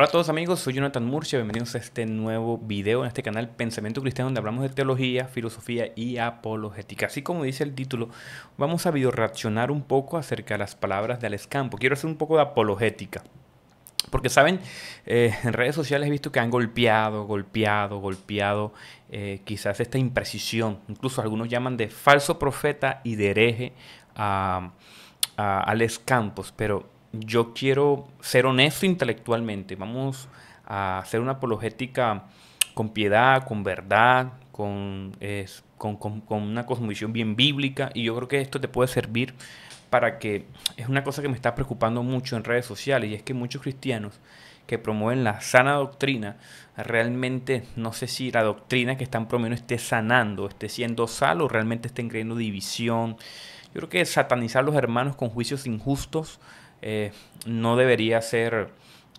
Hola a todos amigos, soy Jonathan Murcia, bienvenidos a este nuevo video en este canal Pensamiento Cristiano donde hablamos de teología, filosofía y apologética. Así como dice el título, vamos a video reaccionar un poco acerca de las palabras de Alex Campos. Quiero hacer un poco de apologética. Porque saben, eh, en redes sociales he visto que han golpeado, golpeado, golpeado eh, quizás esta imprecisión. Incluso algunos llaman de falso profeta y de hereje a, a Alex Campos, pero yo quiero ser honesto intelectualmente, vamos a hacer una apologética con piedad, con verdad, con, con, una cosmovisión bien bíblica y yo creo que esto te puede servir para que es una cosa que me está preocupando mucho en redes sociales y es que muchos cristianos que promueven la sana doctrina, realmente no sé si la doctrina que están promoviendo esté sanando, esté siendo sal o realmente estén creyendo división. Yo creo que satanizar a los hermanos con juicios injustos eh, no debería ser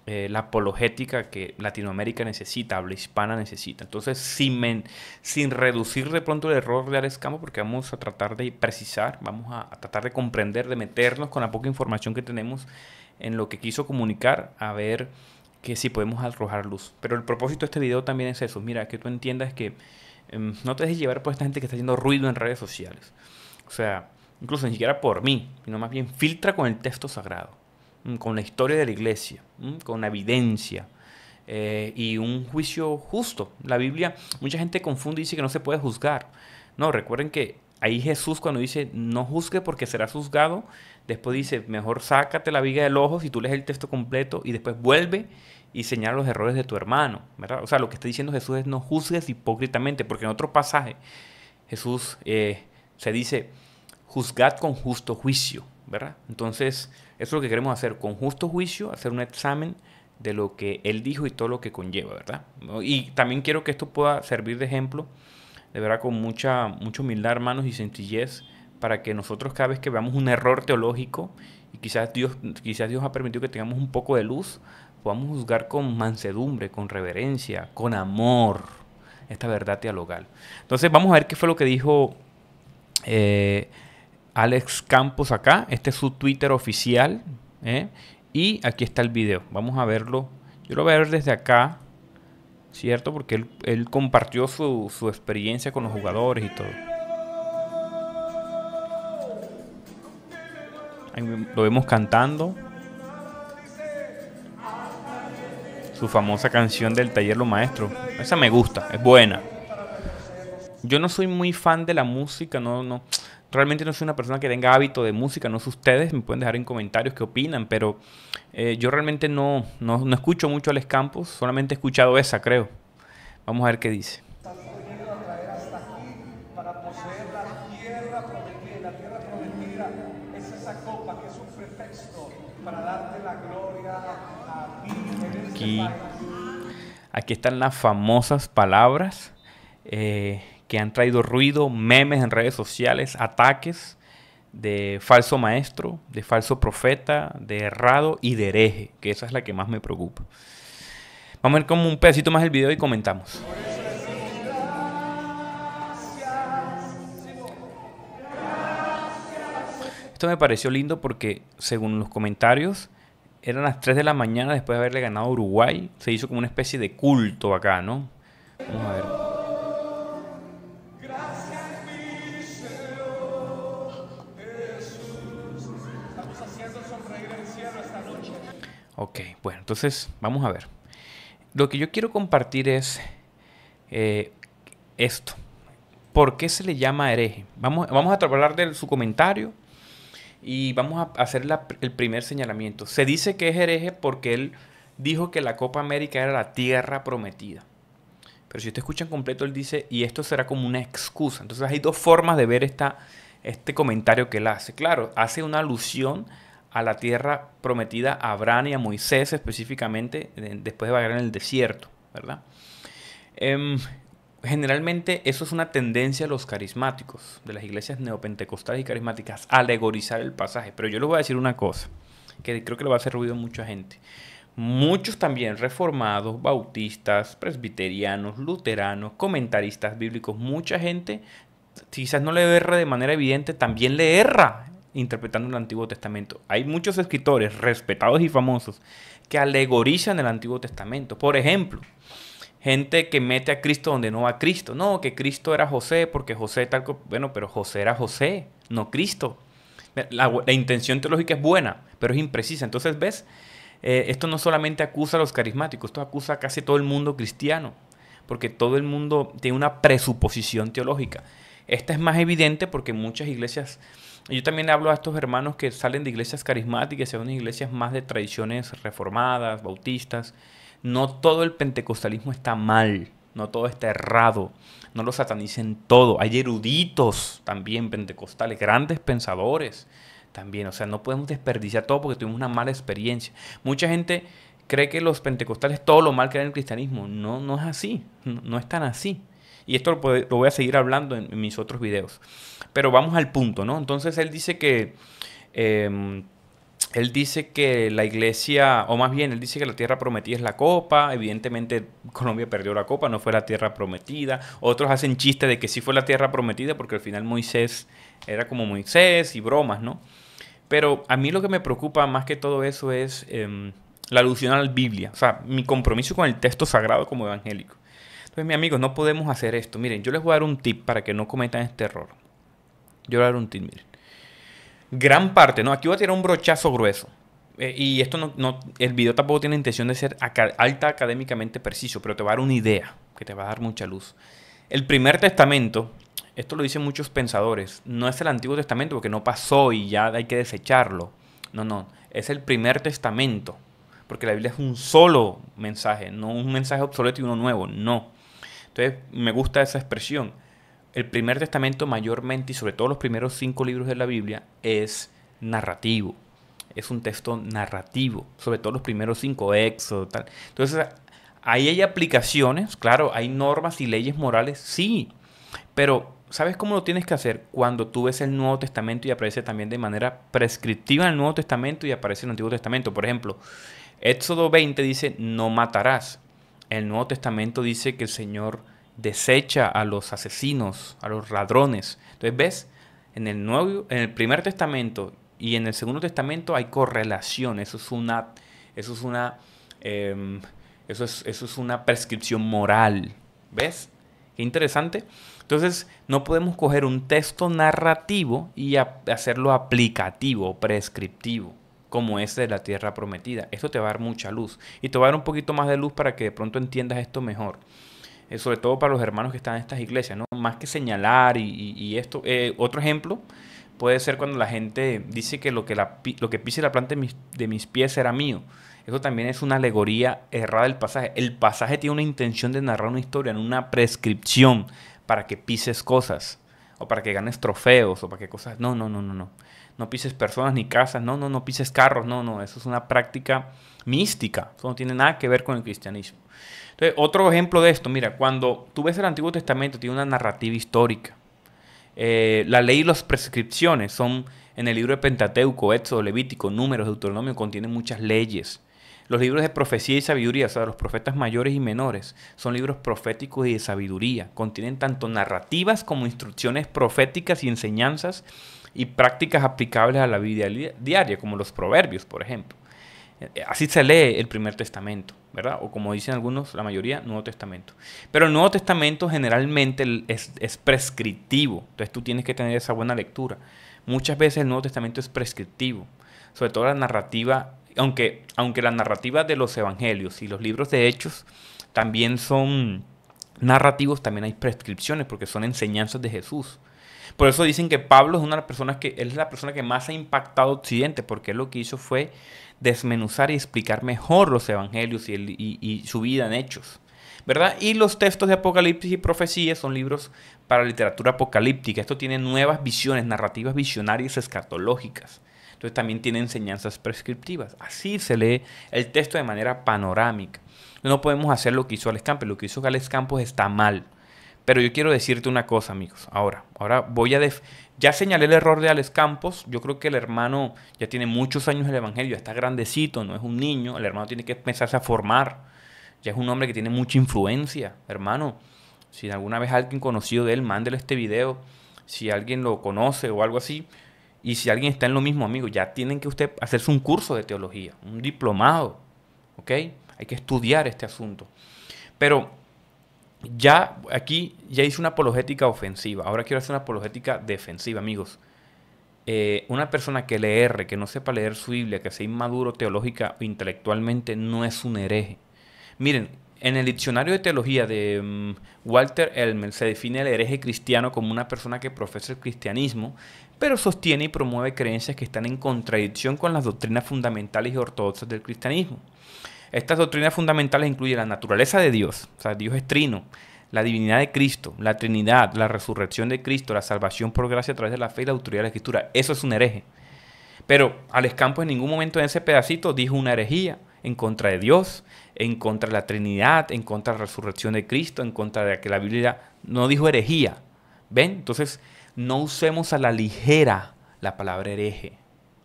eh, la apologética que Latinoamérica necesita, habla hispana necesita. Entonces, sin, sin reducir de pronto el error de Alex Campos, porque vamos a tratar de precisar, vamos a, tratar de comprender, de meternos con la poca información que tenemos en lo que quiso comunicar, a ver que si podemos arrojar luz. Pero el propósito de este video también es eso, mira, que tú entiendas que em, no te dejes llevar por esta gente que está haciendo ruido en redes sociales. O sea, incluso ni siquiera por mí, sino más bien filtra con el texto sagrado, mm, con la historia de la iglesia, mm, con la evidencia. Eh, y un juicio justo. La Biblia, mucha gente confunde y dice que no se puede juzgar. No, recuerden que ahí Jesús cuando dice, no juzgue porque serás juzgado, después dice, mejor sácate la viga del ojo si tú lees el texto completo y después vuelve y señala los errores de tu hermano. O sea, lo que está diciendo Jesús es no juzgues hipócritamente, porque en otro pasaje Jesús eh, se dice, juzgad con justo juicio, ¿verdad? Entonces, eso es lo que queremos hacer, con justo juicio, hacer un examen de lo que él dijo y todo lo que conlleva, ¿verdad? Y también quiero que esto pueda servir de ejemplo, de verdad, con mucha, mucha humildad, hermanos, y sencillez, para que nosotros cada vez que veamos un error teológico, y quizás Dios, quizás Dios ha permitido que tengamos un poco de luz, podamos juzgar con mansedumbre, con reverencia, con amor, esta verdad teologal. Entonces, vamos a ver qué fue lo que dijo... Eh, Alex Campos acá. Este es su Twitter oficial. ¿eh? Y aquí está el video. Vamos a verlo. Yo lo voy a ver desde acá. ¿Cierto? Porque él, compartió su, su experiencia con los jugadores y todo. lo vemos cantando. Su famosa canción del taller Lo Maestro. Esa me gusta, es buena. Yo no soy muy fan de la música, no, no realmente no soy una persona que tenga hábito de música, no sé ustedes, me pueden dejar en comentarios qué opinan, pero eh, yo realmente no, escucho mucho a Les Campos, solamente he escuchado esa, creo. Vamos a ver qué dice. Aquí, aquí están las famosas palabras eh, que han traído ruido, memes en redes sociales, ataques de falso maestro, de falso profeta, de errado y de hereje, que esa es la que más me preocupa. Vamos a ver como un pedacito más el video y comentamos. Esto me pareció lindo porque, según los comentarios, eran las 3 de la mañana después de haberle ganado a Uruguay. Se hizo como una especie de culto acá, ¿no? Vamos a ver. Ok, bueno, entonces vamos a ver. Lo que yo quiero compartir es eh, esto. ¿Por qué se le llama hereje? Vamos, vamos a hablar de su comentario y vamos a hacer el primer señalamiento. Se dice que es hereje porque él dijo que la Copa América era la tierra prometida. Pero si usted escucha en completo, él dice, y esto será como una excusa. Entonces hay dos formas de ver esta, este comentario que él hace. Claro, hace una alusión a la tierra prometida a Abraham y a Moisés específicamente después de vagar en el desierto, ¿verdad? Em, generalmente eso es una tendencia de los carismáticos, de las iglesias neopentecostales y carismáticas, alegorizar el pasaje. Pero yo les voy a decir una cosa, que creo que le va a hacer ruido a mucha gente. Muchos también reformados, bautistas, presbiterianos, luteranos, comentaristas bíblicos, mucha gente quizás no le erra de manera evidente, también le erra interpretando el Antiguo Testamento. Hay muchos escritores respetados y famosos que alegorizan el Antiguo Testamento. Por ejemplo, gente que mete a Cristo donde no va a Cristo. No, que Cristo era José porque José tal... Bueno, pero José era José, no Cristo. La, intención teológica es buena, pero es imprecisa. Entonces, ¿ves? Eh, esto no solamente acusa a los carismáticos, esto acusa a casi todo el mundo cristiano, porque todo el mundo tiene una presuposición teológica. Esta es más evidente porque muchas iglesias yo también hablo a estos hermanos que salen de iglesias carismáticas, sean iglesias más de tradiciones reformadas, bautistas. No todo el pentecostalismo está mal, no todo está errado, no lo satanicen todo. Hay eruditos también pentecostales, grandes pensadores también. O sea, no podemos desperdiciar todo porque tuvimos una mala experiencia. Mucha gente cree que los pentecostales todo lo mal que en el cristianismo. No, no es así, no, no es tan así. Y esto lo, voy a seguir hablando en, mis otros videos. Pero vamos al punto, ¿no? Entonces él dice que... Em, él dice que la iglesia, o más bien, él dice que la tierra prometida es la copa. Evidentemente, Colombia perdió la copa, no fue la tierra prometida. Otros hacen chistes de que sí fue la tierra prometida porque al final Moisés era como Moisés y bromas, ¿no? Pero a mí lo que me preocupa más que todo eso es em, la alusión a la Biblia. O sea, mi compromiso con el texto sagrado como evangélico. Pues, mi mis amigos, no podemos hacer esto. Miren, yo les voy a dar un tip para que no cometan este error. Yo les voy a dar un tip, miren. Gran parte, ¿no? Aquí voy a tirar un brochazo grueso. Eh, y esto no, el video tampoco tiene intención de ser alta académicamente preciso, pero te va a dar una idea que te va a dar mucha luz. El primer testamento, esto lo dicen muchos pensadores, no es el Antiguo Testamento porque no pasó y ya hay que desecharlo. No, no, es el primer testamento, porque la Biblia es un solo mensaje, no un mensaje obsoleto y uno nuevo, no. Entonces, me gusta esa expresión. El primer testamento mayormente, y sobre todo los primeros cinco libros de la Biblia, es narrativo. Es un texto narrativo, sobre todo los primeros cinco, Éxodos. tal. Entonces, ahí hay aplicaciones, claro, hay normas y leyes morales, sí, pero ¿sabes cómo lo tienes que hacer? Cuando tú ves el Nuevo Testamento y aparece también de manera prescriptiva en el Nuevo Testamento y aparece en el Antiguo Testamento. Por ejemplo, Éxodo 20 dice, no matarás. El Nuevo Testamento dice que el Señor desecha a los asesinos, a los ladrones. Entonces, ¿ves? En el, nuevo, en el primer testamento y en el segundo testamento hay correlación. Eso es una, eso es una, em, eso eso es una prescripción moral. ¿Ves? Qué interesante. Entonces, no podemos coger un texto narrativo y hacerlo aplicativo, prescriptivo como es de la tierra prometida. Esto te va a dar mucha luz y te va a dar un poquito más de luz para que de pronto entiendas esto mejor. Eh, sobre todo para los hermanos que están en estas iglesias, ¿no? Más que señalar y, esto. Eh, otro ejemplo puede ser cuando la gente dice que lo que, lo que pise la planta de mis, de mis pies será mío. Eso también es una alegoría errada del pasaje. El pasaje tiene una intención de narrar una historia, una prescripción para que pises cosas, o para que ganes trofeos, o para que cosas... No, no, no, no, no no pises personas ni casas, no, no, no pises carros, no, no, eso es una práctica mística, eso no tiene nada que ver con el cristianismo. Entonces, otro ejemplo de esto, mira, cuando tú ves el Antiguo Testamento tiene una narrativa histórica. Eh, la ley y las prescripciones son en el libro de Pentateuco, Éxodo, Levítico, Números, Deuteronomio, contienen muchas leyes. Los libros de profecía y sabiduría, o sea, los profetas mayores y menores, son libros proféticos y de sabiduría. Contienen tanto narrativas como instrucciones proféticas y enseñanzas y prácticas aplicables a la vida diaria, como los proverbios, por ejemplo. Eh, así se lee el primer testamento, ¿verdad? O como dicen algunos, la mayoría, Nuevo Testamento. Pero el Nuevo Testamento generalmente es, prescriptivo, entonces tú tienes que tener esa buena lectura. Muchas veces el Nuevo Testamento es prescriptivo, sobre todo la narrativa aunque, aunque la narrativa de los evangelios y los libros de hechos también son narrativos, también hay prescripciones porque son enseñanzas de Jesús. Por eso dicen que Pablo es una de las personas que es la persona que más ha impactado Occidente, porque lo que hizo fue desmenuzar y explicar mejor los evangelios y, su vida en hechos. ¿verdad? Y los textos de Apocalipsis y Profecías son libros para literatura apocalíptica. Esto tiene nuevas visiones, narrativas visionarias escatológicas. Entonces también tiene enseñanzas prescriptivas. Así se lee el texto de manera panorámica. No podemos hacer lo que hizo Alex Campos. Lo que hizo Alex Campos está mal. Pero yo quiero decirte una cosa, amigos. Ahora, ahora voy a ya señalé el error de Alex Campos. Yo creo que el hermano ya tiene muchos años el evangelio, ya está grandecito, no es un niño. El hermano tiene que empezarse a formar. Ya es un hombre que tiene mucha influencia, hermano. Si alguna vez alguien conocido de él, mándele este video. Si alguien lo conoce o algo así, y si alguien está en lo mismo, amigo, ya tienen que usted hacerse un curso de teología, un diplomado, ¿ok? Hay que estudiar este asunto. Pero ya aquí ya hice una apologética ofensiva, ahora quiero hacer una apologética defensiva, amigos. Eh, una persona que lee R, que no sepa leer su Biblia, que sea inmaduro teológica o intelectualmente, no es un hereje. Miren, en el diccionario de teología de mm, Walter Elmer se define el hereje cristiano como una persona que profesa el cristianismo, pero sostiene y promueve creencias que están en contradicción con las doctrinas fundamentales y ortodoxas del cristianismo. Estas doctrinas fundamentales incluyen la naturaleza de Dios, o sea, Dios es trino, la divinidad de Cristo, la Trinidad, la resurrección de Cristo, la salvación por gracia a través de la fe y la autoridad de la Escritura. Eso es un hereje. Pero Alex Campos en ningún momento en ese pedacito dijo una herejía en contra de Dios, en contra de la Trinidad, en contra de la resurrección de Cristo, en contra de que la Biblia no dijo herejía. ¿Ven? Entonces, no usemos a la ligera la palabra hereje.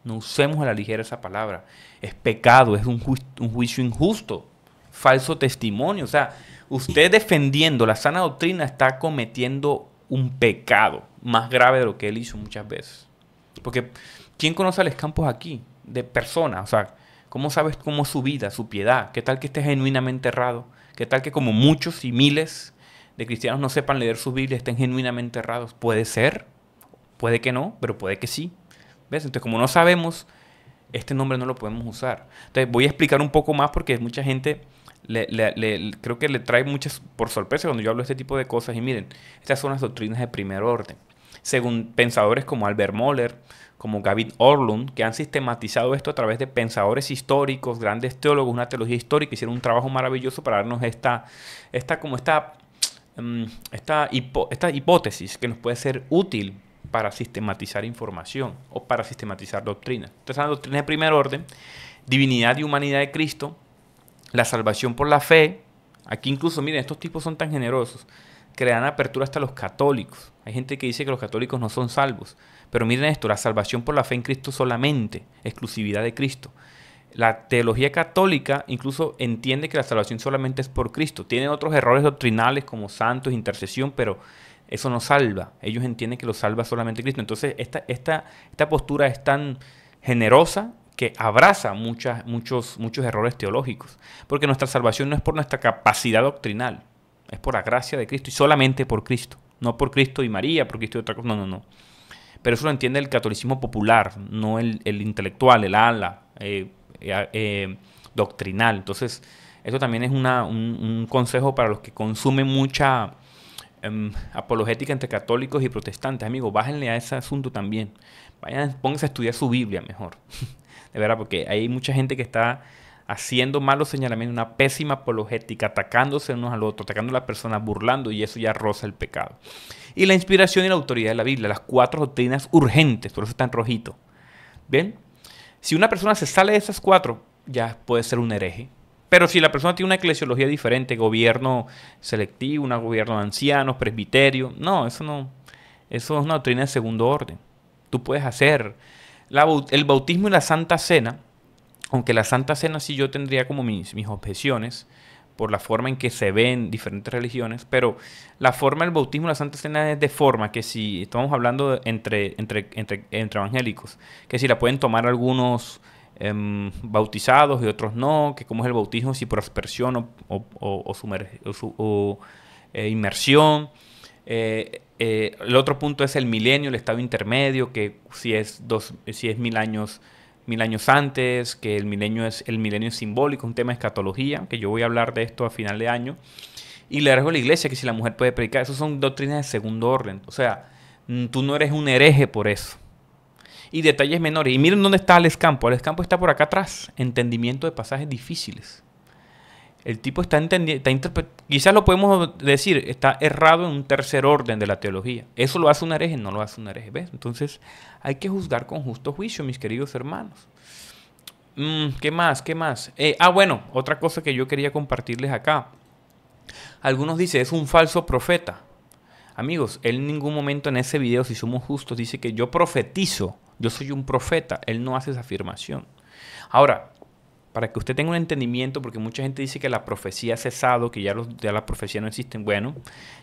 No usemos a la ligera esa palabra. Es pecado, es un, juicio injusto, falso testimonio. O sea, usted defendiendo la sana doctrina está cometiendo un pecado más grave de lo que él hizo muchas veces. Porque, ¿quién conoce a los campos aquí? De persona, o sea, ¿Cómo sabes cómo su vida, su piedad? ¿Qué tal que esté genuinamente errado? ¿Qué tal que como muchos y miles de cristianos no sepan leer su Biblia, estén genuinamente errados? Puede ser, puede que no, pero puede que sí. Entonces, como no sabemos, este nombre no lo podemos usar. Entonces, voy a explicar un poco más porque mucha gente creo que le trae muchas por sorpresa cuando yo hablo de este tipo de cosas. Y miren, estas son las doctrinas de primer orden según pensadores como Albert Moller, como Gavin Orlund, que han sistematizado esto a través de pensadores históricos, grandes teólogos, una teología histórica, hicieron un trabajo maravilloso para darnos esta, esta, como esta, mm, esta, hipótesis que nos puede ser útil para sistematizar información o para sistematizar doctrina. Entonces, la doctrina de primer orden, divinidad y humanidad de Cristo, la salvación por la fe, aquí incluso, miren, estos tipos son tan generosos, crean apertura hasta los católicos. Hay gente que dice que los católicos no son salvos. Pero miren esto, la salvación por la fe en Cristo solamente, exclusividad de Cristo. La teología católica incluso entiende que la salvación solamente es por Cristo. Tienen otros errores doctrinales como santos, intercesión, pero eso no salva. Ellos entienden que lo salva solamente Cristo. Entonces, esta, esta, esta postura es tan generosa que abraza muchas, muchos, muchos errores teológicos. Porque nuestra salvación no es por nuestra capacidad doctrinal es por la gracia de Cristo y solamente por Cristo. No por Cristo y María, por Cristo y otra cosa. No, no, no. Pero eso lo entiende el catolicismo popular, no el, intelectual, el ala eh, eh, eh, doctrinal. Entonces, eso también es un, consejo para los que consumen mucha em, apologética entre católicos y protestantes. Amigos, bájenle a ese asunto también. Vayan, pónganse a estudiar su Biblia mejor. de verdad, porque hay mucha gente que está haciendo malos señalamientos, una pésima apologética, atacándose unos al otro, atacando a la persona, burlando, y eso ya roza el pecado. Y la inspiración y la autoridad de la Biblia, las cuatro doctrinas urgentes, por eso están en rojito. ¿Bien? Si una persona se sale de esas cuatro, ya puede ser un hereje. Pero si la persona tiene una eclesiología diferente, gobierno selectivo, un gobierno de ancianos, presbiterio, no, eso no. Eso es una doctrina de segundo orden. Tú puedes hacer el bautismo y la santa cena aunque la Santa Cena sí yo tendría como mis, objeciones por la forma en que se ven diferentes religiones, pero la forma del bautismo la Santa Cena es de forma que si estamos hablando entre, entre, entre, evangélicos, que si la pueden tomar algunos em, bautizados y otros no, que cómo es el bautismo, si por aspersión o, o, o, eh, inmersión. Eh, eh, el otro punto es el milenio, el estado intermedio, que si es, dos, si es mil años mil años antes, que el milenio es el milenio es simbólico, un tema de escatología, que yo voy a hablar de esto a final de año. Y le dejo a la iglesia que si la mujer puede predicar, eso son doctrinas de segundo orden. O sea, mm, tú no eres un hereje por eso. Y detalles menores. Y miren dónde está el escampo. El escampo está por acá atrás. Entendimiento de pasajes difíciles. El tipo está entendiendo, quizás lo podemos decir, está errado en un tercer orden de la teología. Eso lo hace un hereje, no lo hace un hereje. Entonces hay que juzgar con justo juicio, mis queridos hermanos. Mm, ¿Qué más? ¿Qué más? Eh, ah, bueno, otra cosa que yo quería compartirles acá. Algunos dicen, es un falso profeta. Amigos, él en ningún momento en ese video, si somos justos, dice que yo profetizo, yo soy un profeta. Él no hace esa afirmación. Ahora, para que usted tenga un entendimiento, porque mucha gente dice que la profecía ha cesado, que ya, la profecía no existen. Bueno,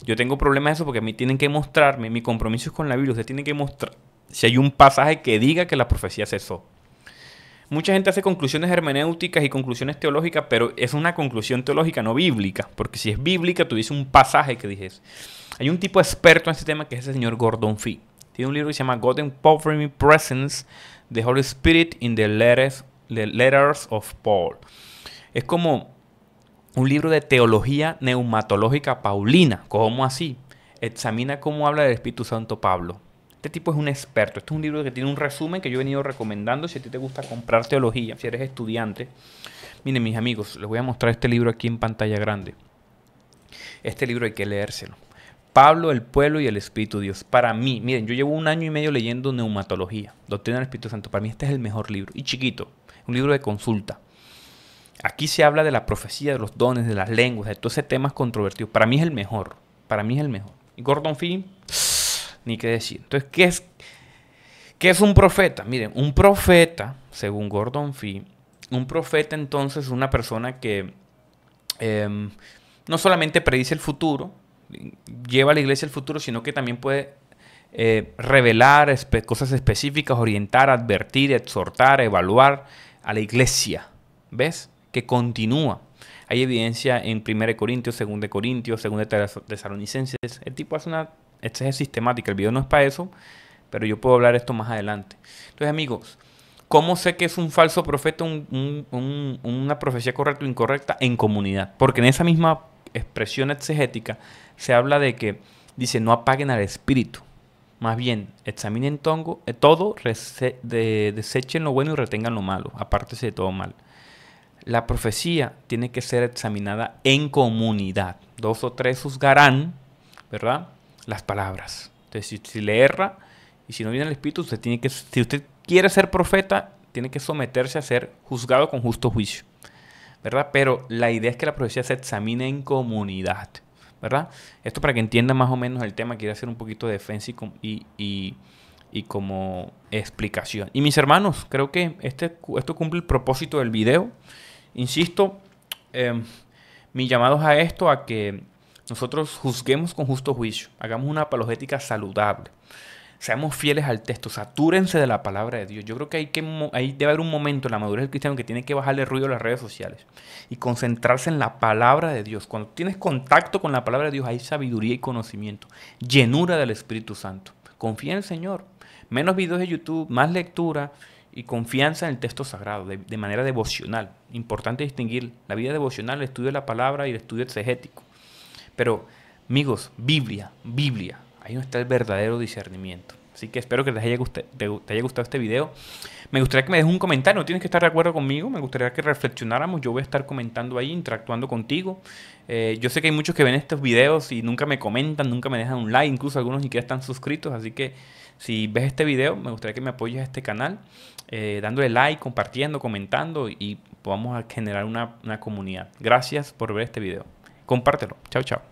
yo tengo problemas eso porque a mí tienen que mostrarme, mi compromiso es con la Biblia, usted tiene que mostrar si hay un pasaje que diga que la profecía cesó. Mucha gente hace conclusiones hermenéuticas y conclusiones teológicas, pero es una conclusión teológica, no bíblica, porque si es bíblica, tú dices un pasaje que dices. Hay un tipo experto en este tema que es el señor Gordon Fee. Tiene un libro que se llama God and Presence, The Holy Spirit in the Letters Letters of Paul. Es como un libro de teología neumatológica paulina. ¿Cómo así? Examina cómo habla del Espíritu Santo Pablo. Este tipo es un experto. Este es un libro que tiene un resumen que yo he venido recomendando. Si a ti te gusta comprar teología, si eres estudiante. Miren, mis amigos, les voy a mostrar este libro aquí en pantalla grande. Este libro hay que leérselo. Pablo, el pueblo y el Espíritu Dios. Para mí, miren, yo llevo un año y medio leyendo neumatología, doctrina del Espíritu Santo. Para mí este es el mejor libro. Y chiquito, un libro de consulta. Aquí se habla de la profecía, de los dones, de las lenguas, de todo ese tema controvertido. Para mí es el mejor. Para mí es el mejor. Y Gordon Fee, ni qué decir. Entonces, ¿qué es, qué es un profeta? Miren, un profeta, según Gordon Fee, un profeta entonces es una persona que em, no solamente predice el futuro, lleva a la iglesia el futuro, sino que también puede eh, revelar cosas específicas, orientar, advertir, exhortar, evaluar a la iglesia. ¿Ves? Que continúa. Hay evidencia en 1 Corintios, 2 Corintios, 2 Tesalonicenses. El tipo hace una este sistemática. El video no es para eso, pero yo puedo hablar esto más adelante. Entonces, amigos, ¿cómo sé que es un falso profeta, una profecía correcta o incorrecta? En comunidad. Porque en esa misma expresión exegética se habla de que dice, no apaguen al espíritu. Más bien, examinen eh, todo, desechen lo bueno y retengan lo malo, apártese de todo mal. La profecía tiene que ser examinada en comunidad. Dos o tres juzgarán, ¿verdad? Las palabras. si, si le erra y si no viene el Espíritu, usted tiene que, si usted quiere ser profeta, tiene que someterse a ser juzgado con justo juicio, ¿verdad? Pero la idea es que la profecía se examine en comunidad. ¿verdad? Esto para que entiendan más o menos el tema, quiero hacer un poquito de defensa y, como explicación. Y mis hermanos, creo que este, esto cumple el propósito del video. Insisto, mis em, mi llamado a esto, a que nosotros juzguemos con justo juicio, hagamos una apologética saludable seamos fieles al texto, satúrense de la palabra de Dios. Yo creo que hay que ahí debe haber un momento en la madurez del cristiano que tiene que bajarle ruido a las redes sociales y concentrarse en la palabra de Dios. Cuando tienes contacto con la palabra de Dios hay sabiduría y conocimiento, llenura del Espíritu Santo. Confía en el Señor. Menos videos de YouTube, más lectura y confianza en el texto sagrado, de, de manera devocional. Importante distinguir la vida devocional, el estudio de la palabra y el estudio exegético. Pero, amigos, Biblia, Biblia, Ahí no está el verdadero discernimiento. Así que espero que les haya te, haya gustado este video. Me gustaría que me dejes un comentario, tienes que estar de acuerdo conmigo, me gustaría que reflexionáramos, yo voy a estar comentando ahí, interactuando contigo. Eh, yo sé que hay muchos que ven estos videos y nunca me comentan, nunca me dejan un like, incluso algunos ni siquiera están suscritos, así que si ves este video, me gustaría que me apoyes a este canal, eh, dándole like, compartiendo, comentando y podamos generar una, una comunidad. Gracias por ver este video. Compártelo. Chao, chao.